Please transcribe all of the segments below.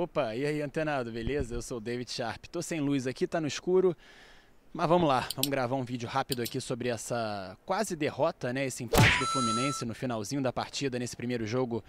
Opa, e aí, antenado, beleza? Eu sou o David Sharp. Tô sem luz aqui, tá no escuro. Mas vamos lá, vamos gravar um vídeo rápido aqui sobre essa quase derrota, né? Esse empate do Fluminense no finalzinho da partida, nesse primeiro jogo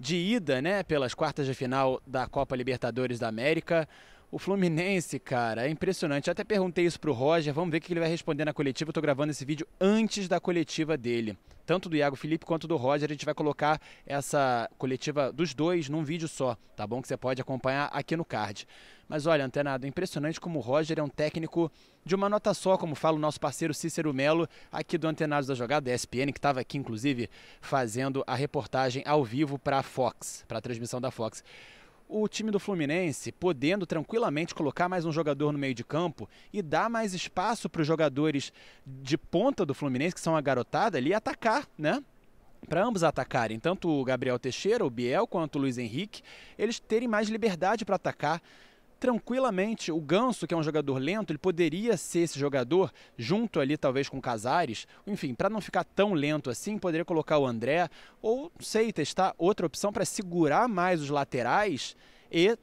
de ida, né? Pelas quartas de final da Copa Libertadores da América. O Fluminense, cara, é impressionante. Eu até perguntei isso pro Roger, vamos ver o que ele vai responder na coletiva. Eu tô gravando esse vídeo antes da coletiva dele. Tanto do Iago Felipe quanto do Roger, a gente vai colocar essa coletiva dos dois num vídeo só, tá bom? Que você pode acompanhar aqui no card. Mas olha, antenado, é impressionante como o Roger é um técnico de uma nota só, como fala o nosso parceiro Cícero Melo, aqui do Antenados da Jogada, da ESPN, que estava aqui, inclusive, fazendo a reportagem ao vivo para a Fox, para a transmissão da Fox o time do Fluminense podendo tranquilamente colocar mais um jogador no meio de campo e dar mais espaço para os jogadores de ponta do Fluminense, que são a garotada, ali atacar, né? Para ambos atacarem, tanto o Gabriel Teixeira, o Biel, quanto o Luiz Henrique, eles terem mais liberdade para atacar tranquilamente o Ganso, que é um jogador lento, ele poderia ser esse jogador junto ali talvez com Casares, enfim, para não ficar tão lento assim, poderia colocar o André ou sei testar outra opção para segurar mais os laterais e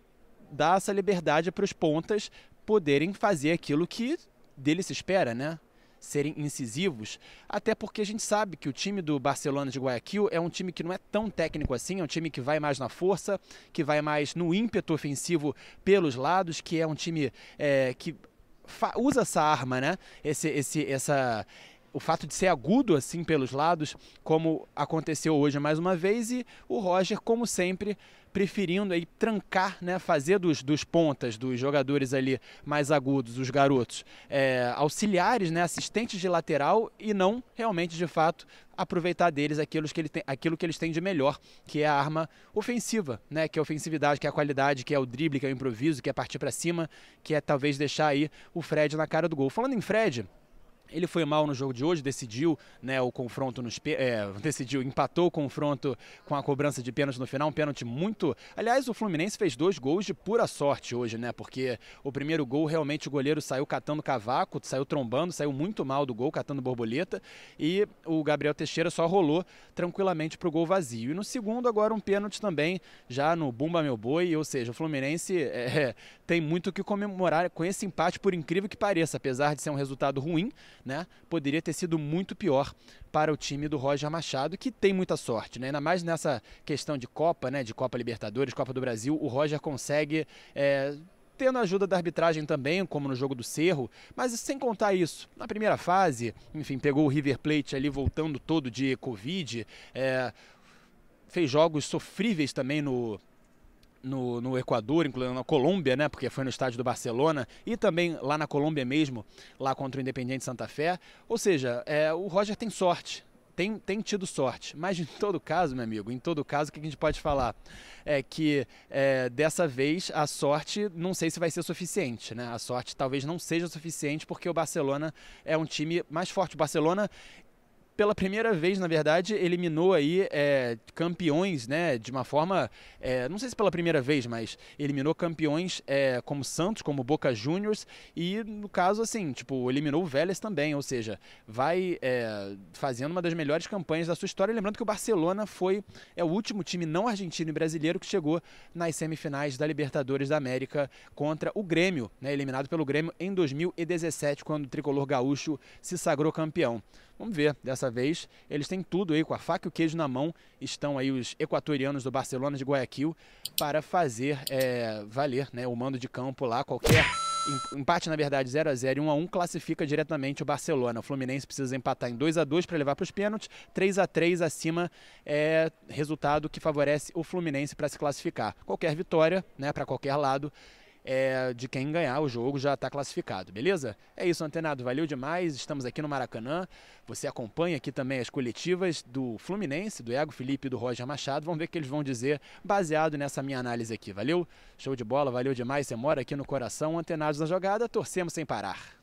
dar essa liberdade para os pontas poderem fazer aquilo que dele se espera, né? serem incisivos, até porque a gente sabe que o time do Barcelona de Guayaquil é um time que não é tão técnico assim, é um time que vai mais na força, que vai mais no ímpeto ofensivo pelos lados, que é um time é, que usa essa arma, né? Esse, esse, essa, o fato de ser agudo assim pelos lados, como aconteceu hoje mais uma vez, e o Roger, como sempre, preferindo aí trancar, né, fazer dos, dos pontas, dos jogadores ali mais agudos, os garotos, é, auxiliares, né, assistentes de lateral e não realmente, de fato, aproveitar deles aquilo que, ele tem, aquilo que eles têm de melhor, que é a arma ofensiva, né, que é a ofensividade, que é a qualidade, que é o drible, que é o improviso, que é partir para cima, que é talvez deixar aí o Fred na cara do gol. Falando em Fred, ele foi mal no jogo de hoje, decidiu né, o confronto nos é, decidiu, empatou o confronto com a cobrança de pênalti no final, um pênalti muito. Aliás, o Fluminense fez dois gols de pura sorte hoje, né? Porque o primeiro gol realmente o goleiro saiu catando cavaco, saiu trombando, saiu muito mal do gol, catando borboleta, e o Gabriel Teixeira só rolou tranquilamente para o gol vazio. E no segundo, agora um pênalti também, já no Bumba Meu Boi, ou seja, o Fluminense é, é tem muito o que comemorar com esse empate, por incrível que pareça, apesar de ser um resultado ruim né? Poderia ter sido muito pior para o time do Roger Machado, que tem muita sorte, né? Ainda mais nessa questão de Copa, né? De Copa Libertadores, Copa do Brasil, o Roger consegue. É, tendo a ajuda da arbitragem também, como no jogo do Cerro, mas sem contar isso. Na primeira fase, enfim, pegou o River Plate ali voltando todo de Covid, é, fez jogos sofríveis também no, no, no Equador, incluindo na Colômbia, né? Porque foi no estádio do Barcelona e também lá na Colômbia mesmo, lá contra o Independiente Santa Fé. Ou seja, é, o Roger tem sorte. Tem, tem tido sorte, mas em todo caso, meu amigo, em todo caso, o que a gente pode falar? É que é, dessa vez a sorte não sei se vai ser suficiente, né? A sorte talvez não seja suficiente porque o Barcelona é um time mais forte. O Barcelona pela primeira vez, na verdade, eliminou aí é, campeões, né? De uma forma, é, não sei se pela primeira vez, mas eliminou campeões é, como Santos, como Boca Juniors e, no caso, assim, tipo, eliminou o Vélez também, ou seja, vai é, fazendo uma das melhores campanhas da sua história. Lembrando que o Barcelona foi é, o último time não argentino e brasileiro que chegou nas semifinais da Libertadores da América contra o Grêmio, né? Eliminado pelo Grêmio em 2017, quando o tricolor gaúcho se sagrou campeão. Vamos ver, dessa vez eles têm tudo aí, com a faca e o queijo na mão, estão aí os equatorianos do Barcelona de Guayaquil para fazer é, valer né, o mando de campo lá, qualquer empate, na verdade, 0 a 0 e 1 a 1 classifica diretamente o Barcelona. O Fluminense precisa empatar em 2 a 2 para levar para os pênaltis, 3 a 3 acima é resultado que favorece o Fluminense para se classificar. Qualquer vitória, né, para qualquer lado, é, de quem ganhar o jogo já está classificado, beleza? É isso, Antenado, valeu demais. Estamos aqui no Maracanã. Você acompanha aqui também as coletivas do Fluminense, do Ego Felipe e do Roger Machado. Vamos ver o que eles vão dizer baseado nessa minha análise aqui, valeu? Show de bola, valeu demais. Você mora aqui no coração, Antenados na jogada, torcemos sem parar.